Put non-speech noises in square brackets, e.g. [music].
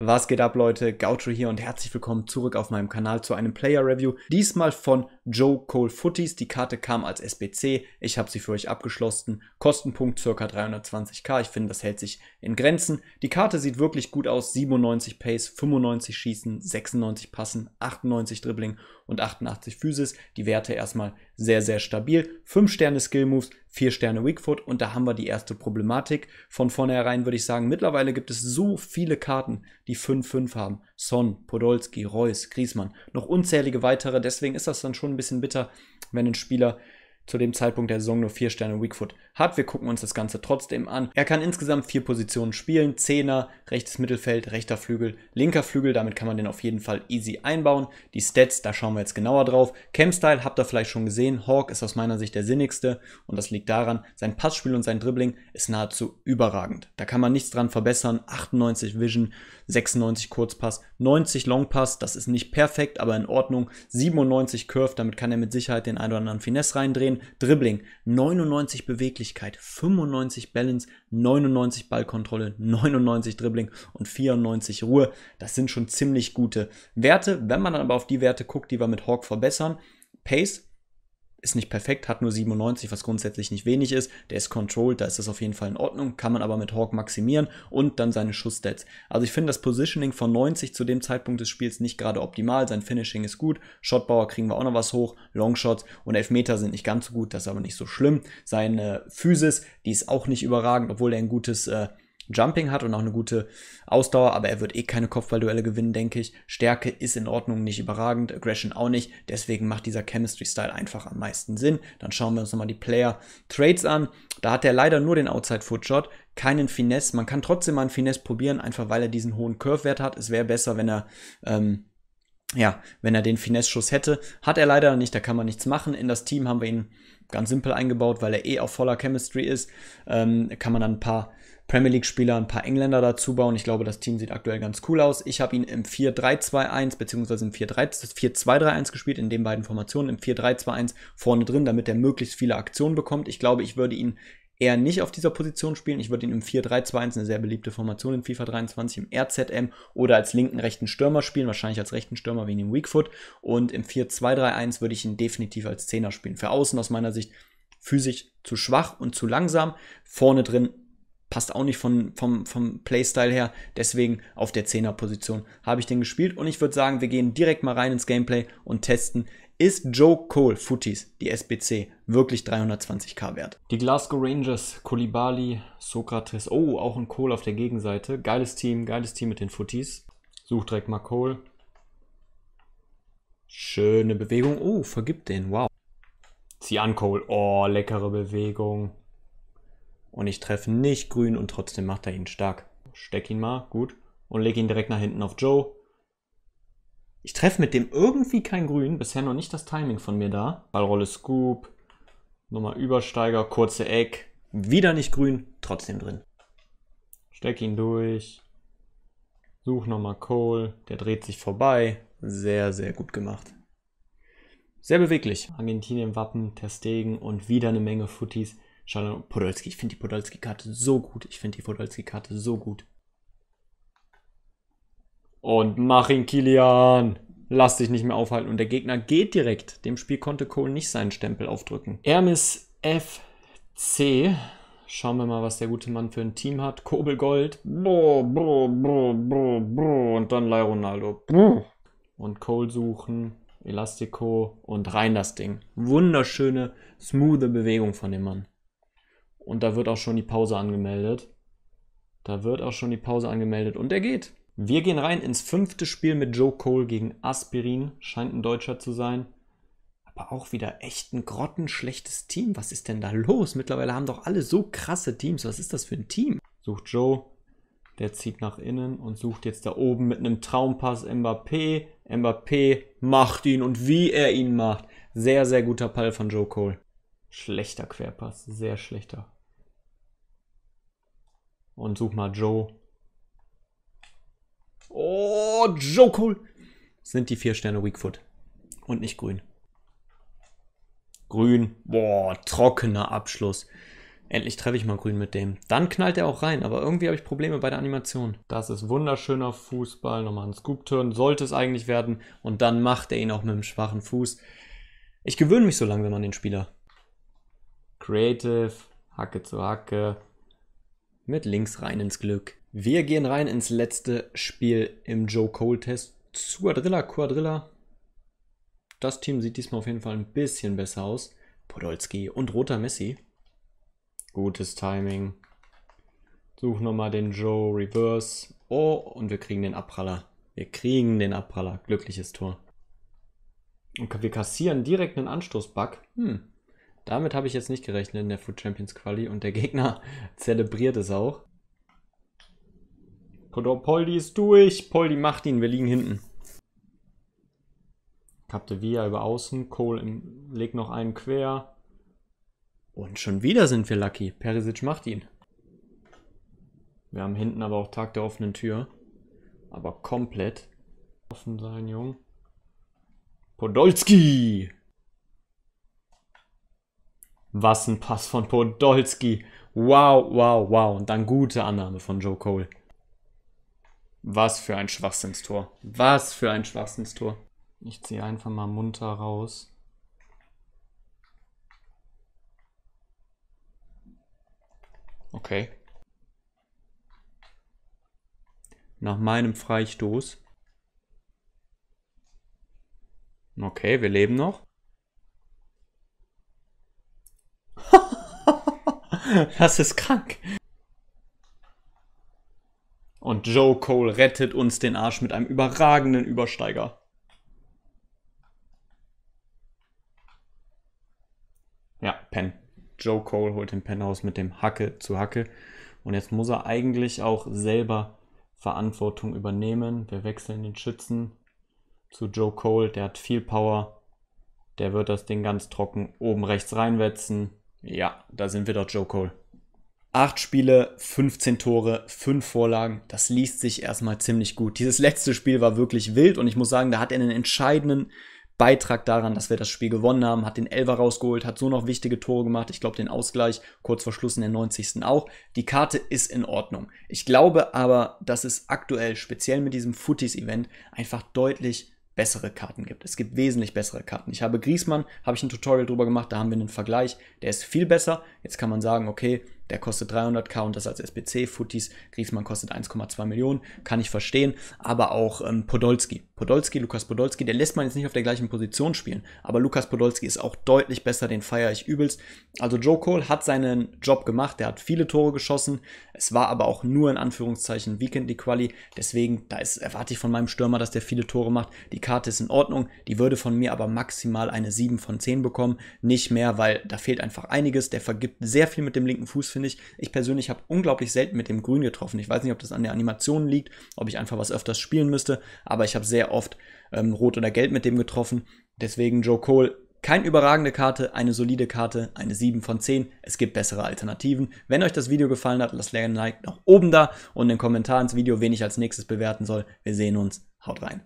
Was geht ab, Leute? Gaucho hier und herzlich willkommen zurück auf meinem Kanal zu einem Player Review. Diesmal von Joe Cole Footies. Die Karte kam als SBC. Ich habe sie für euch abgeschlossen. Kostenpunkt ca. 320k. Ich finde, das hält sich in Grenzen. Die Karte sieht wirklich gut aus. 97 Pace, 95 Schießen, 96 Passen, 98 Dribbling und 88 Physis. Die Werte erstmal sehr, sehr stabil. 5 Sterne Skill Moves, 4 Sterne Weakfoot. Und da haben wir die erste Problematik. Von vornherein würde ich sagen, mittlerweile gibt es so viele Karten, die 5-5 haben. Son, Podolski, Reus, Griesmann, noch unzählige weitere. Deswegen ist das dann schon ein bisschen bitter, wenn ein Spieler zu dem Zeitpunkt der Saison nur vier Sterne Weakfoot hat. Wir gucken uns das Ganze trotzdem an. Er kann insgesamt vier Positionen spielen. Zehner, rechtes Mittelfeld, rechter Flügel, linker Flügel. Damit kann man den auf jeden Fall easy einbauen. Die Stats, da schauen wir jetzt genauer drauf. Campstyle habt ihr vielleicht schon gesehen. Hawk ist aus meiner Sicht der sinnigste und das liegt daran, sein Passspiel und sein Dribbling ist nahezu überragend. Da kann man nichts dran verbessern. 98 Vision, 96 Kurzpass, 90 Longpass. Das ist nicht perfekt, aber in Ordnung. 97 Curve, damit kann er mit Sicherheit den ein oder anderen Finesse reindrehen. Dribbling, 99 Beweglichkeit, 95 Balance, 99 Ballkontrolle, 99 Dribbling und 94 Ruhe. Das sind schon ziemlich gute Werte. Wenn man dann aber auf die Werte guckt, die wir mit Hawk verbessern, Pace ist nicht perfekt, hat nur 97, was grundsätzlich nicht wenig ist. Der ist controlled, da ist das auf jeden Fall in Ordnung, kann man aber mit Hawk maximieren und dann seine Schussstats. Also ich finde das Positioning von 90 zu dem Zeitpunkt des Spiels nicht gerade optimal. Sein Finishing ist gut, Shotbauer kriegen wir auch noch was hoch, Longshots und Elfmeter sind nicht ganz so gut, das ist aber nicht so schlimm. Seine Physis, die ist auch nicht überragend, obwohl er ein gutes äh, Jumping hat und auch eine gute Ausdauer, aber er wird eh keine Kopfballduelle gewinnen, denke ich. Stärke ist in Ordnung, nicht überragend, Aggression auch nicht. Deswegen macht dieser Chemistry-Style einfach am meisten Sinn. Dann schauen wir uns nochmal die Player-Trades an. Da hat er leider nur den Outside-Foot-Shot, keinen Finesse. Man kann trotzdem mal einen Finesse probieren, einfach weil er diesen hohen Curve-Wert hat. Es wäre besser, wenn er... Ähm, ja, wenn er den Finesse-Schuss hätte, hat er leider nicht, da kann man nichts machen. In das Team haben wir ihn ganz simpel eingebaut, weil er eh auf voller Chemistry ist. Ähm, kann man dann ein paar Premier League-Spieler, ein paar Engländer dazu bauen. Ich glaube, das Team sieht aktuell ganz cool aus. Ich habe ihn im 4-3-2-1 bzw. im 4-2-3-1 gespielt, in den beiden Formationen, im 4-3-2-1 vorne drin, damit er möglichst viele Aktionen bekommt. Ich glaube, ich würde ihn eher nicht auf dieser Position spielen. Ich würde ihn im 4-3-2-1, eine sehr beliebte Formation in FIFA 23, im RZM oder als linken rechten Stürmer spielen, wahrscheinlich als rechten Stürmer wegen dem Weakfoot. Und im 4-2-3-1 würde ich ihn definitiv als Zehner spielen. Für Außen aus meiner Sicht physisch zu schwach und zu langsam. Vorne drin passt auch nicht von, vom, vom Playstyle her. Deswegen auf der 10er Position habe ich den gespielt. Und ich würde sagen, wir gehen direkt mal rein ins Gameplay und testen, ist Joe Cole Footies, die SBC, wirklich 320k wert. Die Glasgow Rangers, Kolibali, Sokrates, oh, auch ein Cole auf der Gegenseite. Geiles Team, geiles Team mit den Footies. Such direkt mal Cole. Schöne Bewegung. Oh, vergibt den, wow. Zieh an, Cole. Oh, leckere Bewegung und ich treffe nicht grün und trotzdem macht er ihn stark. Steck ihn mal, gut. Und leg ihn direkt nach hinten auf Joe. Ich treffe mit dem irgendwie kein Grün, bisher noch nicht das Timing von mir da. Ballrolle Scoop, nochmal Übersteiger, kurze Eck, wieder nicht grün, trotzdem drin. Steck ihn durch, such nochmal Cole, der dreht sich vorbei. Sehr, sehr gut gemacht. Sehr beweglich. Argentinien-Wappen, Terstegen und wieder eine Menge Footies. Schade, Podolski. Ich finde die Podolski-Karte so gut. Ich finde die Podolski-Karte so gut. Und mach ihn, Kilian! Lass dich nicht mehr aufhalten. Und der Gegner geht direkt. Dem Spiel konnte Cole nicht seinen Stempel aufdrücken. Hermes FC. Schauen wir mal, was der gute Mann für ein Team hat. Kobelgold. Und dann Lai Ronaldo. Und Cole suchen. Elastico und rein das Ding. Wunderschöne, smoothe Bewegung von dem Mann. Und da wird auch schon die Pause angemeldet. Da wird auch schon die Pause angemeldet und er geht. Wir gehen rein ins fünfte Spiel mit Joe Cole gegen Aspirin. Scheint ein Deutscher zu sein. Aber auch wieder echt ein grottenschlechtes Team. Was ist denn da los? Mittlerweile haben doch alle so krasse Teams. Was ist das für ein Team? Sucht Joe. Der zieht nach innen und sucht jetzt da oben mit einem Traumpass Mbappé. Mbappé macht ihn und wie er ihn macht. Sehr, sehr guter Pall von Joe Cole. Schlechter Querpass, sehr schlechter und such mal Joe. Oh, Joe Cool! Sind die vier Sterne Weakfoot. Und nicht grün. Grün. Boah, trockener Abschluss. Endlich treffe ich mal grün mit dem. Dann knallt er auch rein, aber irgendwie habe ich Probleme bei der Animation. Das ist wunderschöner Fußball. Nochmal ein Scoop-Turn. Sollte es eigentlich werden. Und dann macht er ihn auch mit dem schwachen Fuß. Ich gewöhne mich so langsam an den Spieler. Creative, Hacke zu Hacke, mit links rein ins Glück. Wir gehen rein ins letzte Spiel im Joe Cole Test. Zuadrilla, Quadrilla. Das Team sieht diesmal auf jeden Fall ein bisschen besser aus. Podolski und roter Messi. Gutes Timing. Such nochmal den Joe Reverse. Oh, und wir kriegen den Abpraller. Wir kriegen den Abpraller. Glückliches Tor. Und wir kassieren direkt einen Anstoßbug. Hm, damit habe ich jetzt nicht gerechnet in der Food Champions Quali und der Gegner [laughs] zelebriert es auch. Kodor, Poldi ist durch. Poldi macht ihn, wir liegen hinten. Capdevia über außen, Cole legt noch einen quer. Und schon wieder sind wir lucky. Perisic macht ihn. Wir haben hinten aber auch Tag der offenen Tür. Aber komplett offen sein, Jung. Podolski! Was ein Pass von Podolski. Wow, wow, wow. Und dann gute Annahme von Joe Cole. Was für ein Schwachsinnstor. Was für ein Schwachsinnstor. Ich ziehe einfach mal munter raus. Okay. Nach meinem Freistoß. Okay, wir leben noch. [laughs] Das ist krank. Und Joe Cole rettet uns den Arsch mit einem überragenden Übersteiger. Ja, Penn. Joe Cole holt den Penn raus mit dem Hacke zu Hacke. Und jetzt muss er eigentlich auch selber Verantwortung übernehmen. Wir wechseln den Schützen zu Joe Cole. Der hat viel Power. Der wird das Ding ganz trocken oben rechts reinwetzen. Ja, da sind wir doch Joe Cole. Acht Spiele, 15 Tore, fünf Vorlagen. Das liest sich erstmal ziemlich gut. Dieses letzte Spiel war wirklich wild und ich muss sagen, da hat er einen entscheidenden Beitrag daran, dass wir das Spiel gewonnen haben, hat den Elver rausgeholt, hat so noch wichtige Tore gemacht. Ich glaube, den Ausgleich kurz vor Schluss in der 90. auch. Die Karte ist in Ordnung. Ich glaube aber, dass es aktuell, speziell mit diesem Footies-Event, einfach deutlich bessere Karten gibt. Es gibt wesentlich bessere Karten. Ich habe Griesmann, habe ich ein Tutorial drüber gemacht, da haben wir einen Vergleich. Der ist viel besser. Jetzt kann man sagen, okay, der kostet 300k und das als SBC-Footies. Griezmann kostet 1,2 Millionen, kann ich verstehen. Aber auch ähm, Podolski. Podolski, Lukas Podolski, der lässt man jetzt nicht auf der gleichen Position spielen. Aber Lukas Podolski ist auch deutlich besser, den feiere ich übelst. Also Joe Cole hat seinen Job gemacht, der hat viele Tore geschossen. Es war aber auch nur in Anführungszeichen Weekendly Quali. Deswegen, da ist, erwarte ich von meinem Stürmer, dass der viele Tore macht. Die Karte ist in Ordnung. Die würde von mir aber maximal eine 7 von 10 bekommen. Nicht mehr, weil da fehlt einfach einiges. Der vergibt sehr viel mit dem linken Fuß finde ich. Ich persönlich habe unglaublich selten mit dem Grün getroffen. Ich weiß nicht, ob das an der Animation liegt, ob ich einfach was öfters spielen müsste, aber ich habe sehr oft ähm, Rot oder Gelb mit dem getroffen. Deswegen Joe Cole, keine überragende Karte, eine solide Karte, eine 7 von 10. Es gibt bessere Alternativen. Wenn euch das Video gefallen hat, lasst gerne ein Like nach oben da und einen Kommentar ins Video, wen ich als nächstes bewerten soll. Wir sehen uns. Haut rein.